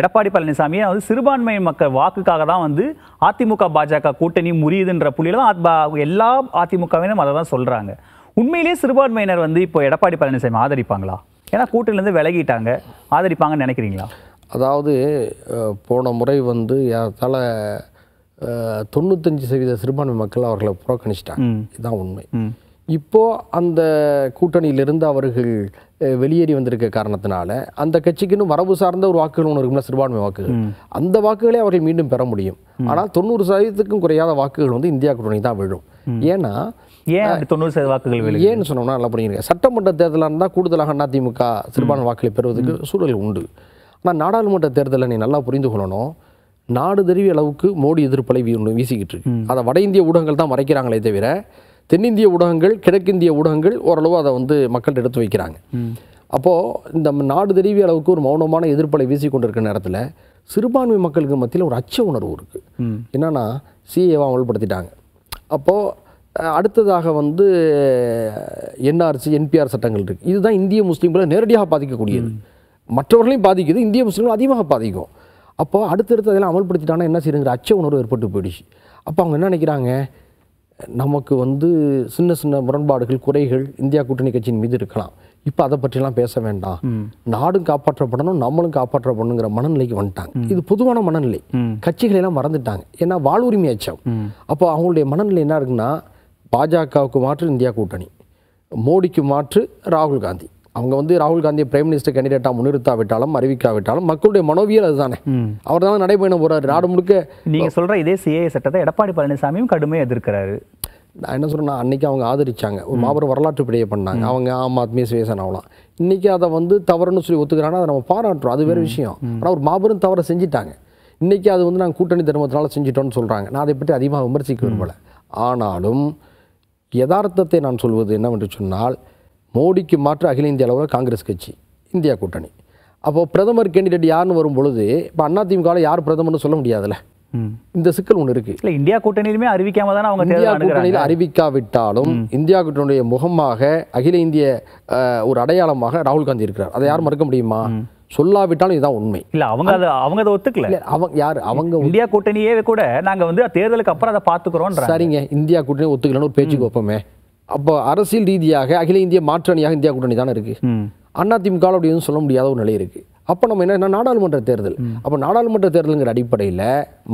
எடப்பாடி பழனிசாமி அதாவது சிறுபான்மை மக்கள் வாக்குக்காக தான் வந்து அதிமுக பாஜக கூட்டணி முறியுதுன்ற புள்ளியில தான் எல்லா அதிமுகவினரும் அதை தான் சொல்கிறாங்க உண்மையிலேயே சிறுபான்மையினர் வந்து இப்போ எடப்பாடி பழனிசாமி ஆதரிப்பாங்களா ஏன்னா கூட்டணியிலேருந்து விலகிட்டாங்க ஆதரிப்பாங்கன்னு நினைக்கிறீங்களா அதாவது போன முறை வந்து ஏறத்தால தொண்ணூத்தஞ்சு சதவீத சிறுபான்மை மக்கள் அவர்களை புறக்கணிச்சிட்டாங்க இதுதான் உண்மை இப்போது அந்த கூட்டணியிலிருந்து அவர்கள் வெளியேறி வந்திருக்க காரணத்தினால அந்த கட்சிக்கு இன்னும் வரவு சார்ந்த ஒரு வாக்குகள் ஒன்று இருக்கும்ல சிறுபான்மை வாக்குகள் அந்த வாக்குகளை அவர்கள் மீண்டும் பெற முடியும் ஆனால் தொண்ணூறு சதவீதத்துக்கும் குறையாத வாக்குகள் வந்து இந்தியா கூட்டணி தான் விழும் ஏன்னா ஏன் தொண்ணூறு சதவீத வாக்குகள் ஏன்னு சொன்னோம்னா நல்லா புரியுங்க சட்டமன்ற தேர்தலாக இருந்தால் கூடுதலாக அதிமுக சிறுபான்மை வாக்குகளை பெறுவதற்கு சூழல் உண்டு ஆனால் நாடாளுமன்ற தேர்தலை நீ நல்லா புரிந்து கொள்ளணும் நாடு தெரிவிய அளவுக்கு மோடி எதிர்ப்பலை வீசிக்கிட்டு இருக்கு அதை வட இந்திய ஊடகங்கள் தான் மறைக்கிறாங்களே தவிர தென்னிந்திய ஊடகங்கள் கிழக்கிந்திய ஊடகங்கள் ஓரளவு அதை வந்து மக்கள்கிட்ட எடுத்து வைக்கிறாங்க அப்போது இந்த நாடு தெரிவி அளவுக்கு ஒரு மௌனமான எதிர்ப்பலை வீசி கொண்டிருக்கிற நேரத்தில் சிறுபான்மை மக்களுக்கு மத்தியில் ஒரு அச்ச உணர்வு இருக்குது என்னென்னா சிஏவை அமல்படுத்திட்டாங்க அப்போது அடுத்ததாக வந்து என்ஆர்சி என்பிஆர் சட்டங்கள் இருக்குது இதுதான் இந்திய முஸ்லீம்களை நேரடியாக பாதிக்கக்கூடியது மற்றவர்களையும் பாதிக்குது இந்திய முஸ்லீம்களும் அதிகமாக பாதிக்கும் அப்போது அடுத்தடுத்து அதெல்லாம் அமல்படுத்திட்டாங்கன்னா என்ன செய்யுங்கிற அச்ச உணர்வு ஏற்பட்டு போயிடுச்சு அப்போ அவங்க என்ன நினைக்கிறாங்க நமக்கு வந்து சின்ன சின்ன முரண்பாடுகள் குறைகள் இந்தியா கூட்டணி கட்சியின் மீது இருக்கலாம் இப்போ அதை பற்றிலாம் பேச வேண்டாம் நாடும் காப்பாற்றப்படணும் நம்மளும் காப்பாற்றப்படணுங்கிற மனநிலைக்கு வந்துட்டாங்க இது பொதுவான மனநிலை கட்சிகள் எல்லாம் மறந்துட்டாங்க ஏன்னா வாழ்வுரிமை அச்சம் அப்போ அவங்களுடைய மனநிலை என்ன இருக்குன்னா பாஜகவுக்கு மாற்று இந்தியா கூட்டணி மோடிக்கு மாற்று ராகுல் காந்தி அவங்க வந்து ராகுல் காந்தி பிரைம் மினிஸ்டர் கேண்டிடேட்டா முன்னிறுத்தாவிட்டாலும் அறிவிக்காவிட்டாலும் மக்களுடைய மனோவியல் அதுதானே அவர் தான் நடைபயணம் போறாரு நாடு முழுக்க நீங்கள் சொல்கிற இதே சிஏ சட்டத்தை எடப்பாடி பழனிசாமியும் கடுமையாக எதிர்க்கிறாரு நான் என்ன சொல்கிறேன்னா அன்றைக்கி அவங்க ஆதரித்தாங்க ஒரு மாபெரும் வரலாற்று பிடியை பண்ணாங்க அவங்க ஆம் ஆத்மி சுயசனாவலாம் இன்றைக்கி அதை வந்து தவறுன்னு சொல்லி ஒத்துக்கிறாங்கன்னா அதை நம்ம பாராட்டுறோம் அது வேறு விஷயம் ஆனால் ஒரு மாபெரும் தவறை செஞ்சிட்டாங்க இன்றைக்கி அது வந்து நாங்கள் கூட்டணி தர்மத்தினால செஞ்சிட்டோம்னு சொல்கிறாங்க நான் அதை பற்றி அதிகமாக விமர்சிக்க விரும்பலை ஆனாலும் யதார்த்தத்தை நான் சொல்வது என்னவென்று சொன்னால் மோடிக்கு மாற்று அகில இந்திய அளவில் காங்கிரஸ் கட்சி இந்தியா கூட்டணி அப்போது பிரதமர் கேண்டிடேட் யாருன்னு வரும் பொழுது இப்போ அதிமுகவில் யார் பிரதமர்னு சொல்ல முடியாதுல்ல இந்த சிக்கல் ஒன்று இருக்கு இல்லை இந்தியா கூட்டணியிலுமே அறிவிக்காம தானே அவங்க இந்தியா கூட்டணியில் அறிவிக்காவிட்டாலும் இந்தியா கூட்டணியுடைய முகமாக அகில இந்திய ஒரு அடையாளமாக ராகுல் காந்தி இருக்கிறார் அதை யார் மறுக்க முடியுமா சொல்லாவிட்டாலும் இதுதான் உண்மை இல்ல அவங்க அதை அவங்க அதை ஒத்துக்கல அவங்க யார் அவங்க இந்தியா கூட்டணியே கூட நாங்க வந்து தேர்தலுக்கு அப்புறம் அதை பாத்துக்கிறோம் சரிங்க இந்தியா கூட்டணி ஒத்துக்கலன்னு ஒரு பேச்சுக்கு வைப்போமே அப்போ அரசியல் ரீதியாக அகில இந்திய மாற்றணியாக இந்தியா கூட்டணி தானே இருக்குது அதிமுக அப்படின்னு சொல்ல முடியாத ஒரு நிலை இருக்குது அப்போ நம்ம என்ன நாடாளுமன்ற தேர்தல் அப்போ நாடாளுமன்ற தேர்தலுங்கிற அடிப்படையில்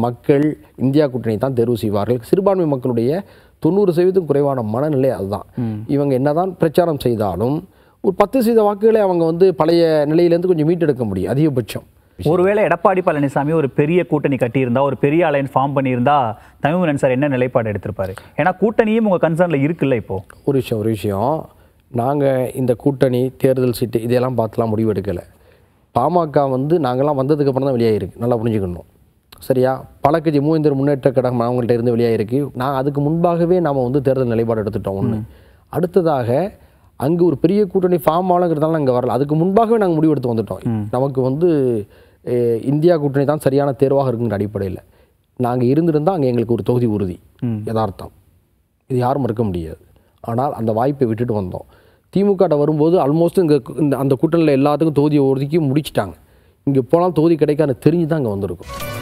மக்கள் இந்தியா கூட்டணி தான் தேர்வு செய்வார்கள் சிறுபான்மை மக்களுடைய தொண்ணூறு சதவீதம் குறைவான மனநிலை அதுதான் இவங்க என்னதான் பிரச்சாரம் செய்தாலும் ஒரு பத்து சதவீத வாக்குகளை அவங்க வந்து பழைய நிலையிலேருந்து கொஞ்சம் மீட்டெடுக்க முடியும் அதிகபட்சம் ஒருவேளை எடப்பாடி பழனிசாமி ஒரு பெரிய கூட்டணி கட்டியிருந்தா ஒரு பெரிய அலைன் ஃபார்ம் பண்ணியிருந்தா தமிழ் சார் என்ன நிலைப்பாடு எடுத்திருப்பாரு ஏன்னா கூட்டணியும் உங்கள் கன்சர்னில் இருக்குல்ல இப்போ ஒரு விஷயம் ஒரு விஷயம் நாங்கள் இந்த கூட்டணி தேர்தல் சீட்டு இதெல்லாம் பார்த்துலாம் முடிவு எடுக்கலை பாமக வந்து நாங்கள்லாம் வந்ததுக்கப்புறம் தான் வெளியாகிருக்கு நல்லா புரிஞ்சுக்கணும் சரியா பல கட்சி மூவேந்தர் முன்னேற்ற கழகம் அவங்கள்ட்ட இருந்து வெளியாகிருக்கு நான் அதுக்கு முன்பாகவே நாம் வந்து தேர்தல் நிலைப்பாடு எடுத்துட்டோம் ஒன்று அடுத்ததாக அங்கே ஒரு பெரிய கூட்டணி ஃபார்ம் ஆகலங்கிறதால நாங்கள் வரல அதுக்கு முன்பாகவே நாங்கள் முடிவெடுத்து வந்துட்டோம் நமக்கு வந்து இந்தியா கூட்டணி தான் சரியான தேர்வாக இருக்குங்கிற அடிப்படையில் நாங்கள் இருந்திருந்தால் அங்கே எங்களுக்கு ஒரு தொகுதி உறுதி யதார்த்தம் இது யாரும் மறுக்க முடியாது ஆனால் அந்த வாய்ப்பை விட்டுட்டு வந்தோம் திமுகட்ட வரும்போது ஆல்மோஸ்ட் இங்கே இந்த அந்த கூட்டணியில் எல்லாத்துக்கும் தொகுதியை உறுதிக்கி முடிச்சிட்டாங்க இங்கே போனால் தொகுதி கிடைக்காது தெரிஞ்சு தான் அங்கே வந்திருக்கும்